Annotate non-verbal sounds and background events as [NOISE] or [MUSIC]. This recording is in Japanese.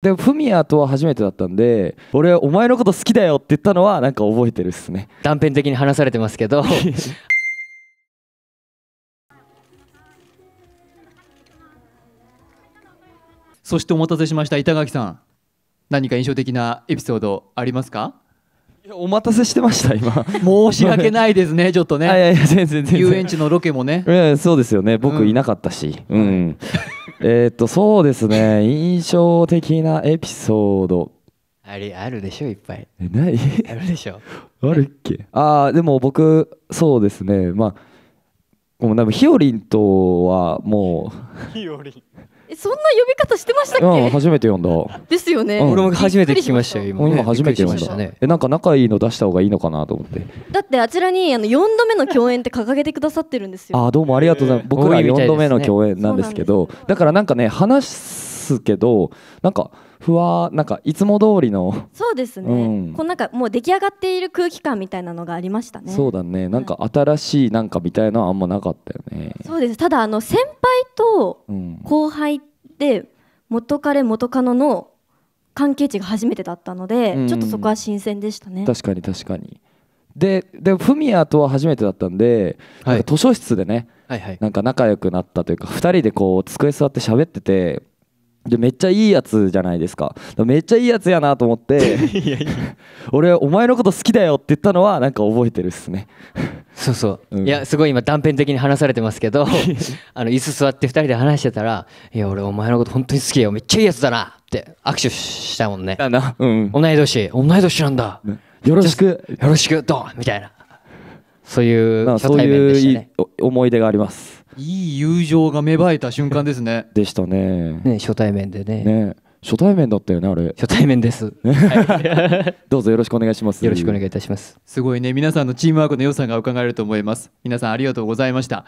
でフミヤとは初めてだったんで俺お前のこと好きだよって言ったのはなんか覚えてるっすね断片的に話されてますけど [LAUGHS] そしてお待たせしました板垣さん何か印象的なエピソードありますかお待たせしてました今申し訳ないですね [LAUGHS] ちょっとねいやいや全然遊園地のロケもねそうですよね僕いなかったし、うん、うんえっとそうですね印象的なエピソードあれあるでしょいっぱいないあるでしょ [LAUGHS] あるっけああでも僕そうですねまあもう多分ヒオリンとはもうヒ [LAUGHS] よリンそんな呼び方してましたっけ、うん、初めて読んだですよね、うん、俺も初めて聞きましたよ今、ね、今初めて読んだ、ね、えなんか仲いいの出した方がいいのかなと思ってだってあちらにあの4度目の共演って掲げてくださってるんですよあどうもありがとうございます僕ら4度目の共演なんですけど、ね、だからなんかね話すけどなんかふわなんかいつも通りのそうですね、うん、こうなんかもう出来上がっている空気感みたいなのがありましたねそうだねなんか新しいなんかみたいなのはあんまなかったよね、はい、そうですただあの先輩と後輩って、で元彼元カノの関係値が初めてだったので、うん、ちょっとそこは新鮮でしたね確かに確かにででフミヤとは初めてだったんで、はい、ん図書室でね、はいはい、なんか仲良くなったというか2人でこう机座って喋っててでめっちゃいいやつじゃないですかめっちゃいいやつやなと思って [LAUGHS] [LAUGHS] 俺お前のこと好きだよって言ったのはなんか覚えてるっすねそうそう、うん、いやすごい今断片的に話されてますけど [LAUGHS] あの椅子座って2人で話してたら「いや俺お前のこと本当に好きよめっちゃいいやつだな」って握手したもんねだな、うん、同い年同い年なんだ、よろしくよろしくドンみたいなそういう初対面でしたね思い出がありますいい友情が芽生えた瞬間ですねでしたねね初対面でねね初対面だったよねあれ初対面です、[LAUGHS] はい、どうぞよろしくお願いしますよろしくお願いいたしますすごいね皆さんのチームワークの良さが伺えると思います皆さんありがとうございました